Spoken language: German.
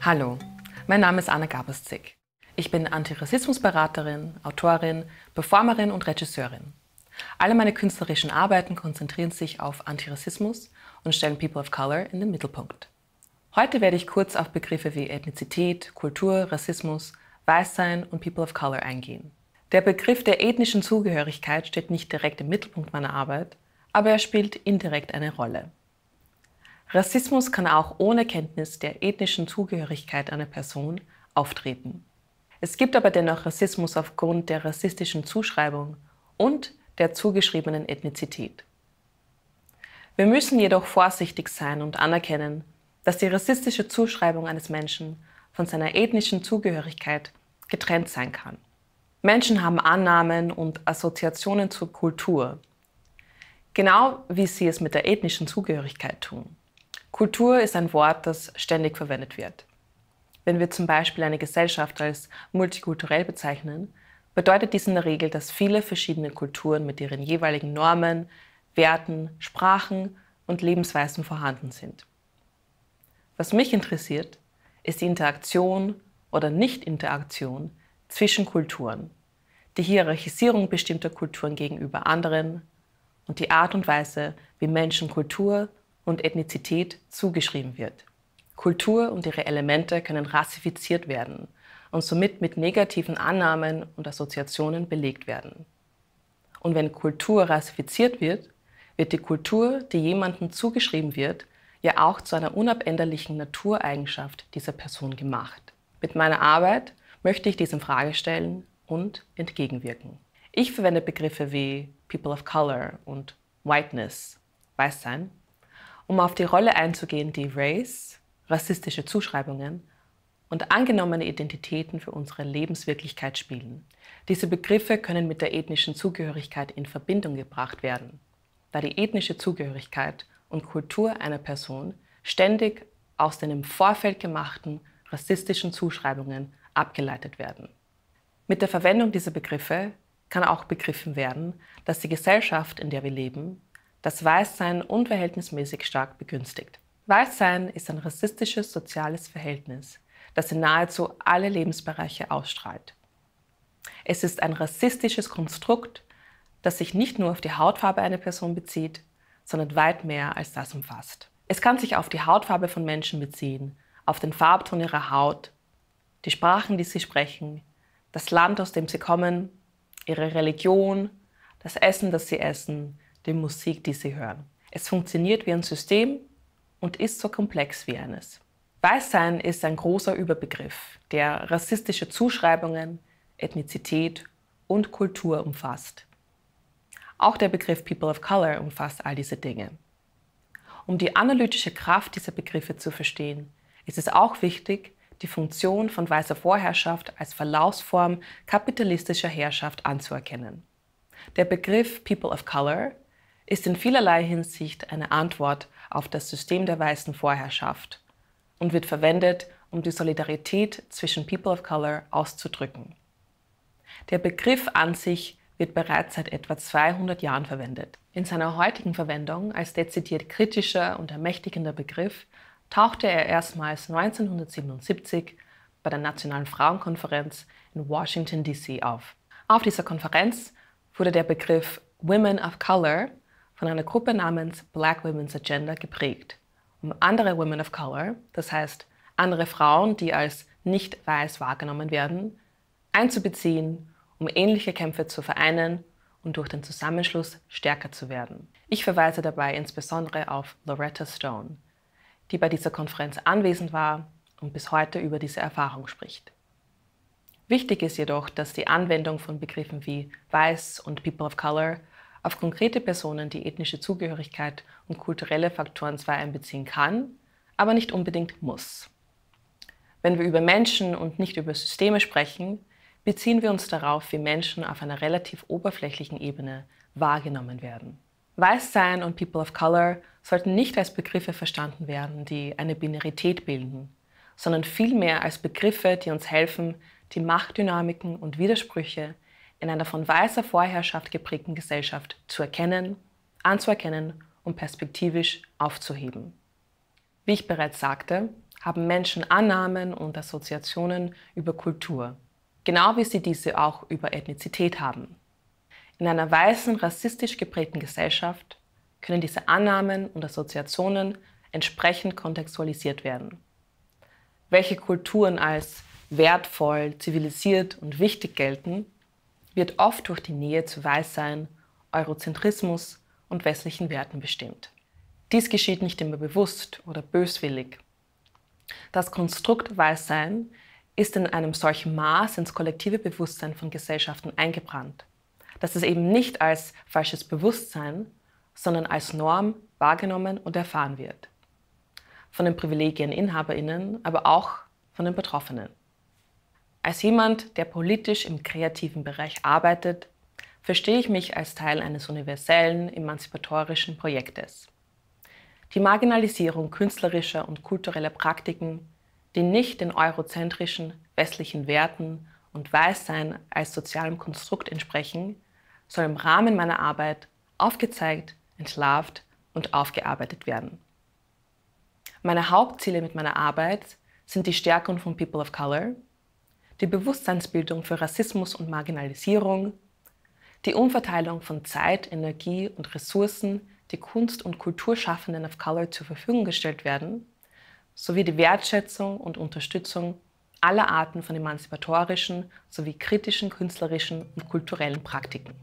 Hallo, mein Name ist Anna Gaberszig. Ich bin Antirassismusberaterin, Autorin, Performerin und Regisseurin. Alle meine künstlerischen Arbeiten konzentrieren sich auf Antirassismus und stellen People of Color in den Mittelpunkt. Heute werde ich kurz auf Begriffe wie Ethnizität, Kultur, Rassismus, Weißsein und People of Color eingehen. Der Begriff der ethnischen Zugehörigkeit steht nicht direkt im Mittelpunkt meiner Arbeit, aber er spielt indirekt eine Rolle. Rassismus kann auch ohne Kenntnis der ethnischen Zugehörigkeit einer Person auftreten. Es gibt aber dennoch Rassismus aufgrund der rassistischen Zuschreibung und der zugeschriebenen Ethnizität. Wir müssen jedoch vorsichtig sein und anerkennen, dass die rassistische Zuschreibung eines Menschen von seiner ethnischen Zugehörigkeit getrennt sein kann. Menschen haben Annahmen und Assoziationen zur Kultur, genau wie sie es mit der ethnischen Zugehörigkeit tun. Kultur ist ein Wort, das ständig verwendet wird. Wenn wir zum Beispiel eine Gesellschaft als multikulturell bezeichnen, bedeutet dies in der Regel, dass viele verschiedene Kulturen mit ihren jeweiligen Normen, Werten, Sprachen und Lebensweisen vorhanden sind. Was mich interessiert, ist die Interaktion oder Nicht-Interaktion zwischen Kulturen, die Hierarchisierung bestimmter Kulturen gegenüber anderen und die Art und Weise, wie Menschen Kultur, und Ethnizität zugeschrieben wird. Kultur und ihre Elemente können rassifiziert werden und somit mit negativen Annahmen und Assoziationen belegt werden. Und wenn Kultur rassifiziert wird, wird die Kultur, die jemandem zugeschrieben wird, ja auch zu einer unabänderlichen Natureigenschaft dieser Person gemacht. Mit meiner Arbeit möchte ich diesen Frage stellen und entgegenwirken. Ich verwende Begriffe wie People of Color und Whiteness, Weißsein, um auf die Rolle einzugehen, die Race, rassistische Zuschreibungen und angenommene Identitäten für unsere Lebenswirklichkeit spielen. Diese Begriffe können mit der ethnischen Zugehörigkeit in Verbindung gebracht werden, da die ethnische Zugehörigkeit und Kultur einer Person ständig aus den im Vorfeld gemachten rassistischen Zuschreibungen abgeleitet werden. Mit der Verwendung dieser Begriffe kann auch begriffen werden, dass die Gesellschaft, in der wir leben, das Weißsein unverhältnismäßig stark begünstigt. Weißsein ist ein rassistisches soziales Verhältnis, das in nahezu alle Lebensbereiche ausstrahlt. Es ist ein rassistisches Konstrukt, das sich nicht nur auf die Hautfarbe einer Person bezieht, sondern weit mehr als das umfasst. Es kann sich auf die Hautfarbe von Menschen beziehen, auf den Farbton ihrer Haut, die Sprachen, die sie sprechen, das Land, aus dem sie kommen, ihre Religion, das Essen, das sie essen, die Musik, die sie hören. Es funktioniert wie ein System und ist so komplex wie eines. Weißsein ist ein großer Überbegriff, der rassistische Zuschreibungen, Ethnizität und Kultur umfasst. Auch der Begriff People of Color umfasst all diese Dinge. Um die analytische Kraft dieser Begriffe zu verstehen, ist es auch wichtig, die Funktion von weißer Vorherrschaft als Verlaufsform kapitalistischer Herrschaft anzuerkennen. Der Begriff People of Color ist in vielerlei Hinsicht eine Antwort auf das System der weißen Vorherrschaft und wird verwendet, um die Solidarität zwischen People of Color auszudrücken. Der Begriff an sich wird bereits seit etwa 200 Jahren verwendet. In seiner heutigen Verwendung als dezidiert kritischer und ermächtigender Begriff tauchte er erstmals 1977 bei der Nationalen Frauenkonferenz in Washington, D.C. auf. Auf dieser Konferenz wurde der Begriff Women of Color von einer Gruppe namens Black Women's Agenda geprägt, um andere Women of Color, das heißt andere Frauen, die als nicht weiß wahrgenommen werden, einzubeziehen, um ähnliche Kämpfe zu vereinen und durch den Zusammenschluss stärker zu werden. Ich verweise dabei insbesondere auf Loretta Stone, die bei dieser Konferenz anwesend war und bis heute über diese Erfahrung spricht. Wichtig ist jedoch, dass die Anwendung von Begriffen wie weiß und People of Color auf konkrete Personen die ethnische Zugehörigkeit und kulturelle Faktoren zwar einbeziehen kann, aber nicht unbedingt muss. Wenn wir über Menschen und nicht über Systeme sprechen, beziehen wir uns darauf, wie Menschen auf einer relativ oberflächlichen Ebene wahrgenommen werden. Weißsein und People of Color sollten nicht als Begriffe verstanden werden, die eine Binarität bilden, sondern vielmehr als Begriffe, die uns helfen, die Machtdynamiken und Widersprüche in einer von weißer Vorherrschaft geprägten Gesellschaft zu erkennen, anzuerkennen und perspektivisch aufzuheben. Wie ich bereits sagte, haben Menschen Annahmen und Assoziationen über Kultur, genau wie sie diese auch über Ethnizität haben. In einer weißen, rassistisch geprägten Gesellschaft können diese Annahmen und Assoziationen entsprechend kontextualisiert werden. Welche Kulturen als wertvoll, zivilisiert und wichtig gelten, wird oft durch die Nähe zu Weißsein, Eurozentrismus und westlichen Werten bestimmt. Dies geschieht nicht immer bewusst oder böswillig. Das Konstrukt Weißsein ist in einem solchen Maß ins kollektive Bewusstsein von Gesellschaften eingebrannt, dass es eben nicht als falsches Bewusstsein, sondern als Norm wahrgenommen und erfahren wird. Von den Privilegieninhaberinnen, aber auch von den Betroffenen. Als jemand, der politisch im kreativen Bereich arbeitet, verstehe ich mich als Teil eines universellen, emanzipatorischen Projektes. Die Marginalisierung künstlerischer und kultureller Praktiken, die nicht den eurozentrischen, westlichen Werten und Weißsein als sozialem Konstrukt entsprechen, soll im Rahmen meiner Arbeit aufgezeigt, entlarvt und aufgearbeitet werden. Meine Hauptziele mit meiner Arbeit sind die Stärkung von People of Color, die Bewusstseinsbildung für Rassismus und Marginalisierung, die Umverteilung von Zeit, Energie und Ressourcen, die Kunst- und Kulturschaffenden of Color zur Verfügung gestellt werden, sowie die Wertschätzung und Unterstützung aller Arten von emanzipatorischen sowie kritischen künstlerischen und kulturellen Praktiken.